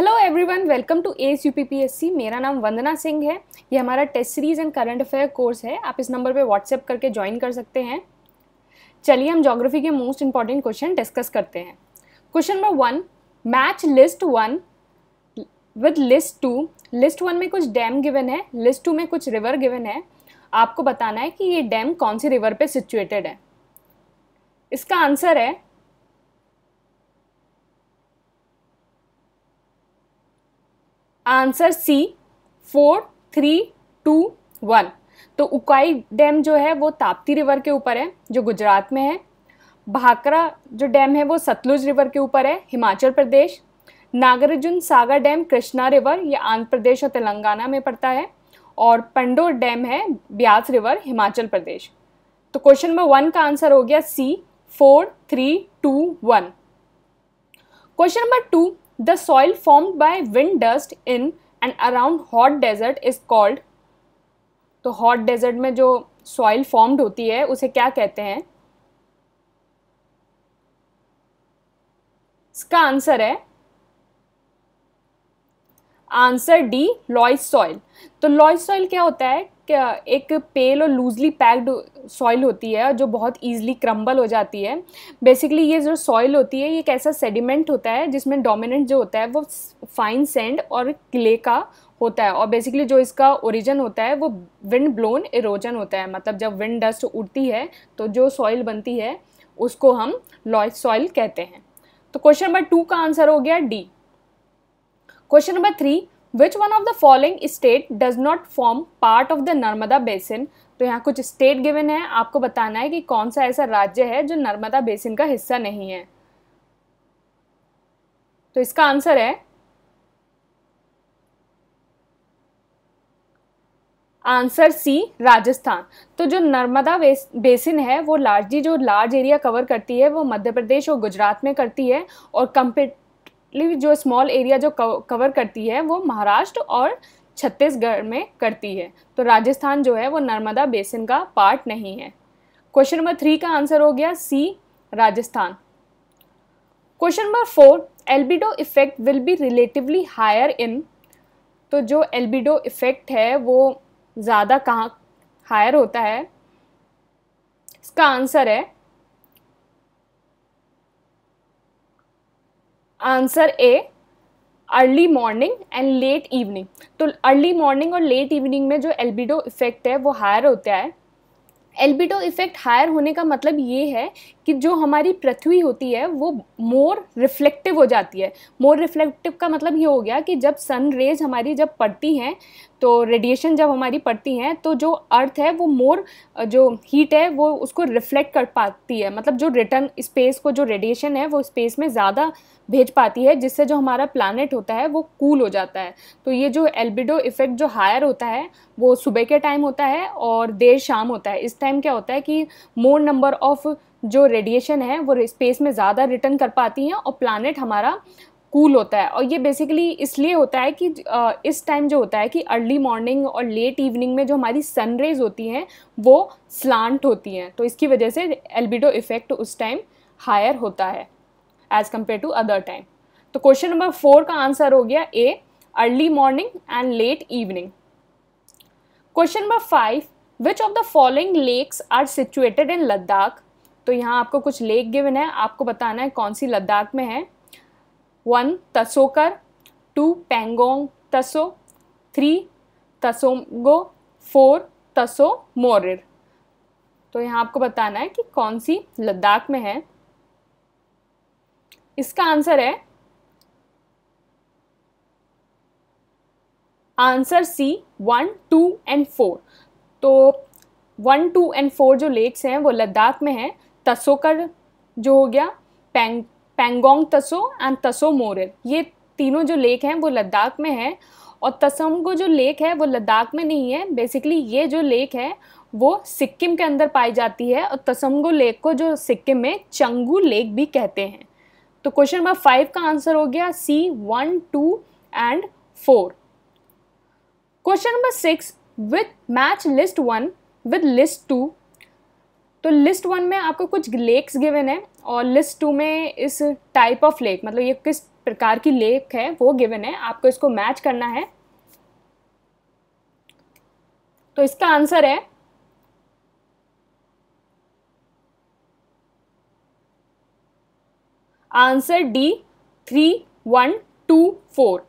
hello everyone welcome to S U P P S C मेरा नाम वंदना सिंह है ये हमारा test series and current affair course है आप इस नंबर पे व्हाट्सएप करके ज्वाइन कर सकते हैं चलिए हम जोग्राफी के मोस्ट इंपॉर्टेंट क्वेश्चन डिस्कस करते हैं question number one match list one with list two list one में कुछ डैम गिवन है लिस्ट टू में कुछ रिवर गिवन है आपको बताना है कि ये डैम कौन से रिवर पर सिचुएटेड है इसका आंसर है answer C four three two one तो उकाई डैम जो है वो ताप्ती रिवर के ऊपर है जो गुजरात में है भाकरा जो डैम है वो सतलुज रिवर के ऊपर है हिमाचल प्रदेश नागार्जुन सागर डैम कृष्णा रिवर ये आंध्र प्रदेश और तेलंगाना में पड़ता है और पंडोर डैम है ब्यास रिवर हिमाचल प्रदेश तो क्वेश्चन नंबर वन का आंसर हो गया C four three two one question number two the soil formed by wind dust in and around hot desert is called तो हॉट डेजर्ट में जो सॉइल फॉर्म्ड होती है उसे क्या कहते हैं इसका आंसर है आंसर डी लॉइस सॉइल तो लॉइस सॉइल क्या होता है एक पेल और लूजली पैक्ड सॉइल होती है जो बहुत ईजिली क्रम्बल हो जाती है बेसिकली ये जो सॉइल होती है ये एक ऐसा सेडिमेंट होता है जिसमें डोमिनेंट जो होता है वो फाइन सेंड और क्ले का होता है और बेसिकली जो इसका ओरिजिन होता है वो विंड ब्लोन इरोजन होता है मतलब जब विंड डस्ट उड़ती है तो जो सॉइल बनती है उसको हम लॉय सॉइल कहते हैं तो क्वेश्चन नंबर टू का आंसर हो गया D question number three which one of the following state does not form part of the Narmada basin तो यहाँ कुछ स्टेट गिवन है आपको बताना है कि कौन सा ऐसा राज्य है जो नर्मदा बेसिन का हिस्सा नहीं है तो इसका आंसर है आंसर सी राजस्थान तो जो नर्मदा बेसिन है वो लार्जली जो लार्ज एरिया कवर करती है वो मध्य प्रदेश और गुजरात में करती है और कंपे जो स्मॉल एरिया जो कवर करती है वो महाराष्ट्र और छत्तीसगढ़ में करती है तो राजस्थान जो है वो नर्मदा बेसिन का पार्ट नहीं है क्वेश्चन नंबर थ्री का आंसर हो गया C Rajasthan question number four albedo effect will be relatively higher in तो जो एल्बिडो इफेक्ट है वो ज़्यादा कहाँ हायर होता है इसका आंसर है answer A early morning and late evening तो अर्ली मॉर्निंग और लेट इवनिंग में जो एल्बिडो इफेक्ट है वो हायर होता है एल्बिडो इफेक्ट हायर होने का मतलब ये है कि जो हमारी पृथ्वी होती है वो मोर रिफ्लेक्टिव हो जाती है मोर रिफ्लेक्टिव का मतलब ये हो गया कि जब सन रेज हमारी जब पड़ती हैं तो रेडिएशन जब हमारी पड़ती हैं तो जो अर्थ है वो मोर जो हीट है वो उसको रिफ्लेक्ट कर पाती है मतलब जो रिटर्न स्पेस को जो रेडिएशन है वो स्पेस में ज़्यादा भेज पाती है जिससे जो हमारा प्लानट होता है वो कूल cool हो जाता है तो ये जो एल्बिडो इफ़ेक्ट जो हायर होता है वो सुबह के टाइम होता है और देर शाम होता है इस टाइम क्या होता है कि मोर नंबर ऑफ़ जो रेडिएशन है वो स्पेस में ज़्यादा रिटर्न कर पाती हैं और प्लानट हमारा कूल cool होता है और ये बेसिकली इसलिए होता है कि इस टाइम जो होता है कि अर्ली मॉर्निंग और लेट इवनिंग में जो हमारी सनरेज होती हैं वो स्लांट होती हैं तो इसकी वजह से एल्बिडो इफ़ेक्ट उस टाइम हायर होता है as compare to other time तो क्वेश्चन नंबर फोर का आंसर हो गया A early morning and late evening question number five which of the following lakes are situated in Ladakh तो यहाँ आपको कुछ लेक गिवन है आपको बताना है कौन सी लद्दाख में है वन तसोकर टू पेंगोंग तसो थ्री तसोंगो फोर तसो मोरिर तो यहाँ आपको बताना है कि कौन सी लद्दाख में है इसका आंसर है answer C one two and four तो वन टू एंड फोर जो लेक्स हैं वो लद्दाख में हैं तसोकर जो हो गया पेंग पेंगोंग तसो एंड तसो मोरल ये तीनों जो लेक हैं वो लद्दाख में है और तसमगो जो लेक है वो लद्दाख में नहीं है बेसिकली ये जो लेक है वो सिक्किम के अंदर पाई जाती है और तसमगो लेक को जो सिक्किम में चंगू लेक भी कहते हैं तो क्वेश्चन नंबर फाइव का आंसर हो गया C one two and four question number six with match list one with list two तो लिस्ट वन में आपको कुछ लेक्स गिवन है और लिस्ट टू में इस टाइप ऑफ लेक मतलब ये किस प्रकार की लेक है वो गिवन है आपको इसको मैच करना है तो इसका आंसर है answer D three one two four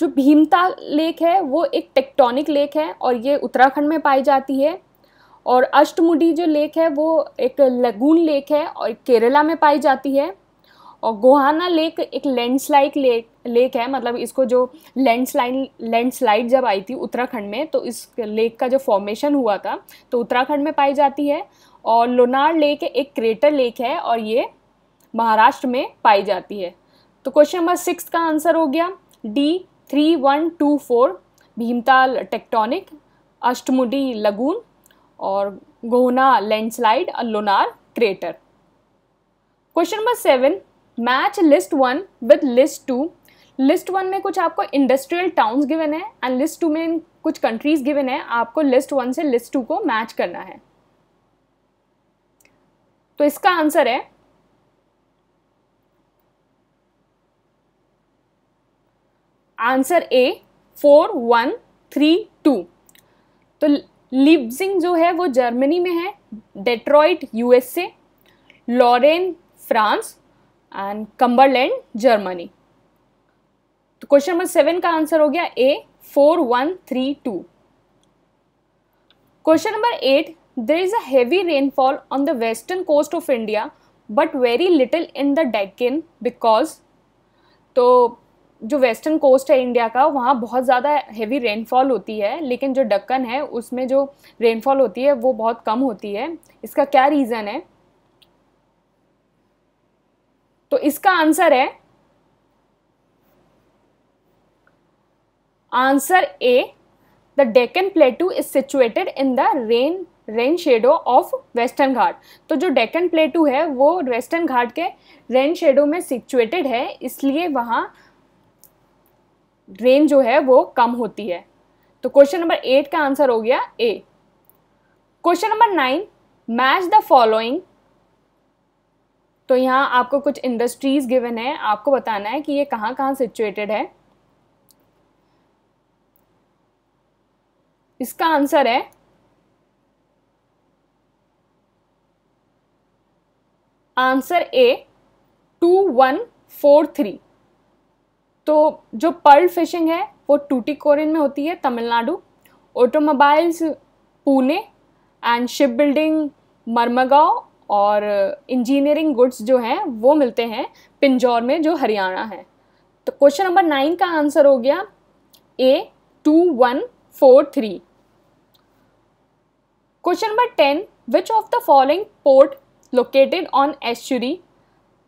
जो भीमता लेक है वो एक टेक्टोनिक लेक है और ये उत्तराखंड में पाई जाती है और अष्टमुडी जो लेक है वो एक लगून लेक है और केरला में पाई जाती है और गोहाना लेक एक लैंडस्लाइड लेक लेक है मतलब इसको जो लैंडस्लाइड लैंडस्लाइड जब आई थी उत्तराखंड में तो इस लेक का जो फॉर्मेशन हुआ था तो उत्तराखंड में पाई जाती है और लोनार लेक एक क्रेटर लेक है और ये महाराष्ट्र में पाई जाती है तो क्वेश्चन नंबर सिक्स का आंसर हो गया D three one two four Bhimtal tectonic Ashtamudi lagoon और गोहना लैंडस्लाइड और Lonar crater question number seven match list one with list two list one में कुछ आपको इंडस्ट्रियल टाउन्स गिवन है एंड लिस्ट टू में कुछ कंट्रीज गिवन है आपको लिस्ट वन से लिस्ट टू को मैच करना है तो इसका आंसर है answer A four one three two तो लिब्जिंग जो है वो जर्मनी में है Detroit USA Lorraine France and Cumberland Germany तो क्वेश्चन नंबर सेवन का आंसर हो गया A four one three two question number eight there is a heavy rainfall on the western coast of India but very little in the Deccan because तो जो western coast है India का वहाँ बहुत ज़्यादा हेवी रेनफॉल होती है लेकिन जो डक्कन है उसमें जो रेनफॉल होती है वो बहुत कम होती है इसका क्या रीज़न है तो इसका आंसर है answer A the Deccan plateau is situated in the rain rain shadow of western Ghat तो जो डेकन प्लेटू है वो वेस्टर्न घाट के रेन शेडो में सिचुएटेड है इसलिए वहाँ ड्रेन जो है वो कम होती है तो क्वेश्चन नंबर एट का आंसर हो गया A question number nine match the following तो यहाँ आपको कुछ इंडस्ट्रीज गिवन है आपको बताना है कि ये कहाँ कहाँ सिचुएटेड है इसका आंसर है answer A two one four three तो जो पर्ल फिशिंग है वो टूटी कोरिन में होती है Tamil Nadu automobiles Pune and ship building Marmagao और इंजीनियरिंग गुड्स जो हैं वो मिलते हैं पिंजौर में जो हरियाणा है तो क्वेश्चन नंबर नाइन का आंसर हो गया A two one four three question number ten which of the following port located on estuary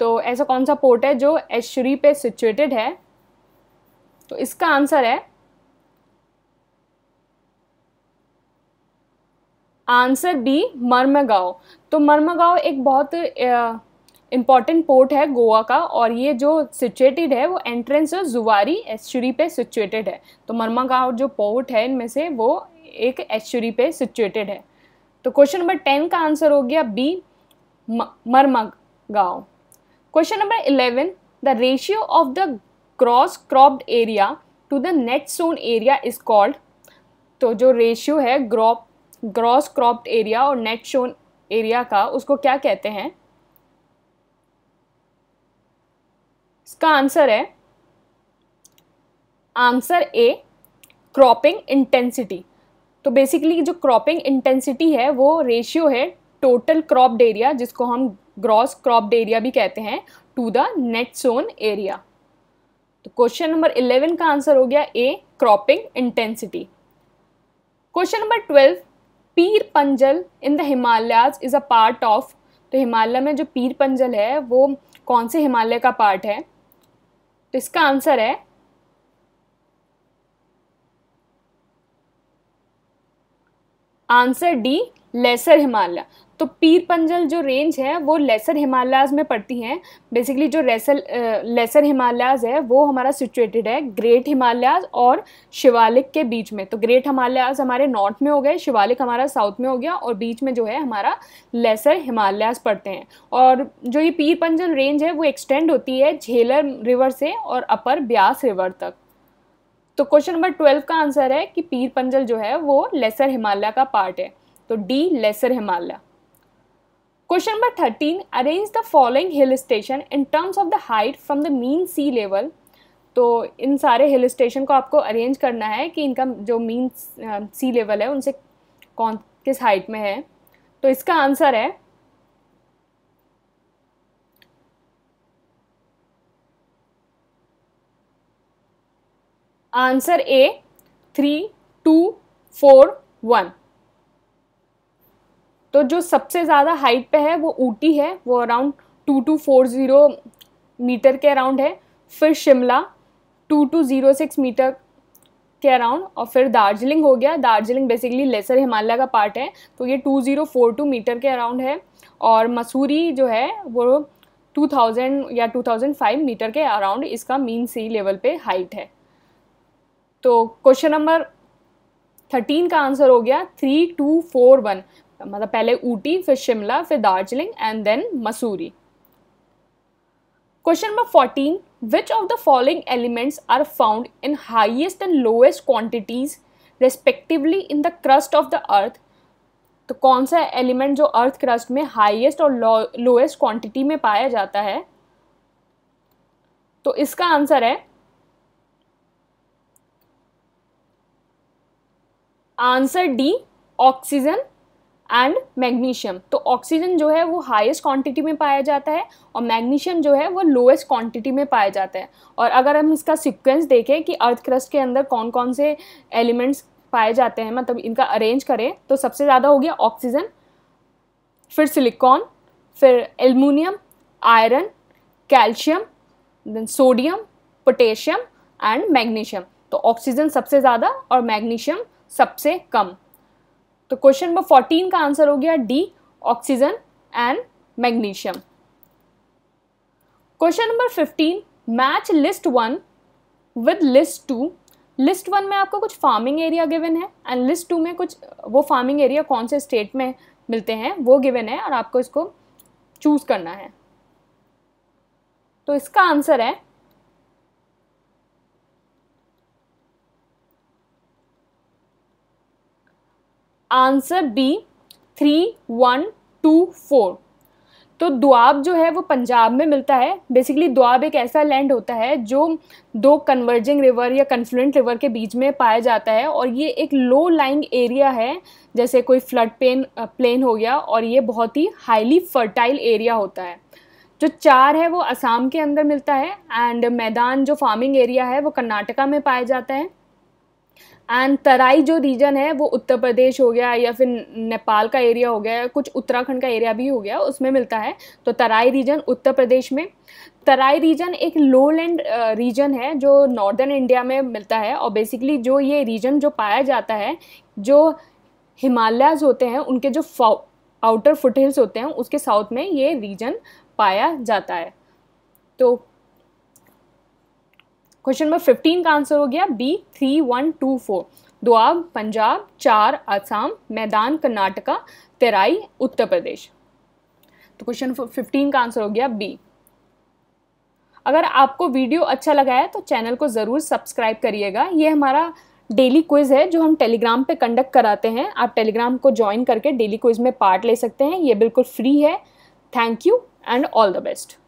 तो ऐसा कौन सा पोर्ट है जो एश्चुरी पे सिचुएटेड है तो इसका आंसर है आंसर बी मर्मगाव तो मर्मगाव एक बहुत इम्पॉर्टेंट पोर्ट है गोवा का और ये जो सिचुएटेड है वो एंट्रेंस और जुवारी एस्चुरी पे सिचुएटेड है तो मर्मगाव जो पोर्ट है इनमें से वो एक एस्चुरी पे सिचुएटेड है तो क्वेश्चन नंबर टेन का आंसर हो गया बी मर्मगाव गाँव question number eleven the ratio of the cross cropped area to the net sown area is called तो जो रेशियो है ग्रॉप ग्रॉस क्रॉप्ड एरिया और नेट सोन एरिया का उसको क्या कहते हैं इसका आंसर है आंसर ए क्रॉपिंग इंटेंसिटी तो बेसिकली जो क्रॉपिंग इंटेंसिटी है वो रेशियो है टोटल क्रॉप्ड एरिया जिसको हम ग्रॉस क्रॉप्ड एरिया भी कहते हैं to the net sown area question number eleven का आंसर हो गया A cropping intensity question number twelve Pir Panjal in the Himalayas is a part of तो हिमालय में जो पीर पंजल है वो कौन से हिमालय का पार्ट है तो इसका आंसर है आंसर डी लेसर हिमालय तो पीर पंजल जो रेंज है वो लेसर हिमालयाज में पड़ती हैं बेसिकली जो रेसल लेसर हिमालयाज है वो हमारा सिचुएटेड है ग्रेट हिमालयाज और शिवालिक के बीच में तो ग्रेट हिमालयाज हमारे नॉर्थ में हो गए शिवालिक हमारा साउथ में हो गया और बीच में जो है हमारा लेसर हिमालयाज पड़ते हैं और जो ये पीर पंजल रेंज है वो एक्सटेंड होती है झेलर रिवर से और अपर ब्यास रिवर तक तो क्वेश्चन नंबर ट्वेल्व का आंसर है कि पीर पंजल जो है वो लेसर हिमालय का पार्ट है तो D lesser Himalaya question number thirteen arrange the following hill station in terms of the height from the mean sea level तो इन सारे हिल स्टेशन को आपको अरेंज करना है कि इनका जो मीन सी लेवल है उनसे कौन किस हाइट में है तो इसका आंसर है answer A three two four one तो जो सबसे ज़्यादा हाइट पे है वो ऊटी है वो around two two four zero meter के अराउंड है फिर Shimla two two zero six meter के अराउंड और फिर दार्जिलिंग हो गया दार्जिलिंग बेसिकली लेसर हिमालय का पार्ट है तो ये two zero four two meter के अराउंड है और मसूरी जो है वो टू थाउजेंड या टू थाउजेंड फाइव मीटर के अराउंड इसका मीन सी लेवल पे हाइट है तो क्वेश्चन नंबर थर्टीन का आंसर हो गया थ्री टू फोर वन मतलब पहले ऊटी फिर शिमला फिर Darjeeling and then Mussoorie question number fourteen which of the following elements are found in highest and lowest quantities respectively in the crust of the earth तो कौन सा एलिमेंट जो अर्थ क्रस्ट में highest और लोएस्ट क्वान्टिटी में पाया जाता है तो इसका आंसर है answer D oxygen and magnesium तो ऑक्सीजन जो है वो हाईएस्ट क्वांटिटी में पाया जाता है और मैग्नीशियम जो है वो लोएस्ट क्वांटिटी में पाया जाता है और अगर हम इसका सीक्वेंस देखें कि अर्थ क्रस्ट के अंदर कौन कौन से एलिमेंट्स पाए जाते हैं मतलब इनका अरेंज करें तो सबसे ज़्यादा हो गया ऑक्सीजन फिर सिलिकॉन फिर aluminium iron calcium then sodium potassium and magnesium तो ऑक्सीजन सबसे ज़्यादा और मैग्नीशियम सबसे कम तो क्वेश्चन नंबर फोर्टीन का आंसर हो गया D oxygen and magnesium question number fifteen match list one with list two list one में आपको कुछ फार्मिंग एरिया गिवन है एंड लिस्ट टू में कुछ वो फार्मिंग एरिया कौन से स्टेट में मिलते हैं वो गिवन है और आपको इसको चूज़ करना है तो इसका आंसर है answer B three one two four तो दुआब जो है वो पंजाब में मिलता है बेसिकली दुआब एक ऐसा लैंड होता है जो दो कन्वर्जिंग रिवर या कन्फ्लुएंट रिवर के बीच में पाया जाता है और ये एक लो लाइंग एरिया है जैसे कोई फ्लड प्लेन प्लेन हो गया और ये बहुत ही हाईली फर्टाइल एरिया होता है जो चार है वो असम के अंदर मिलता है एंड मैदान जो फार्मिंग एरिया है वो कर्नाटका में पाया जाता है एंड तराई जो रीजन है वो उत्तर प्रदेश हो गया या फिर नेपाल का एरिया हो गया कुछ उत्तराखंड का एरिया भी हो गया उसमें मिलता है तो तराई रीजन उत्तर प्रदेश में तराई रीजन एक लो लैंड रीजन है जो नॉर्दर्न इंडिया में मिलता है और बेसिकली जो ये रीजन जो पाया जाता है जो हिमालयाज होते हैं उनके जो आउटर फुटहिल्स होते हैं उसके साउथ में ये रीजन पाया जाता है तो क्वेश्चन नंबर फिफ्टीन का आंसर हो गया B three one two four Doab Punjab चार आसाम मैदान कर्नाटका तेराई उत्तर प्रदेश तो क्वेश्चन फिफ्टीन का आंसर हो गया बी अगर आपको वीडियो अच्छा लगा है तो चैनल को ज़रूर सब्सक्राइब करिएगा ये हमारा डेली क्विज़ है जो हम टेलीग्राम पे कंडक्ट कराते हैं आप टेलीग्राम को ज्वाइन करके डेली क्विज़ में पार्ट ले सकते हैं ये बिल्कुल फ्री है thank you and all the best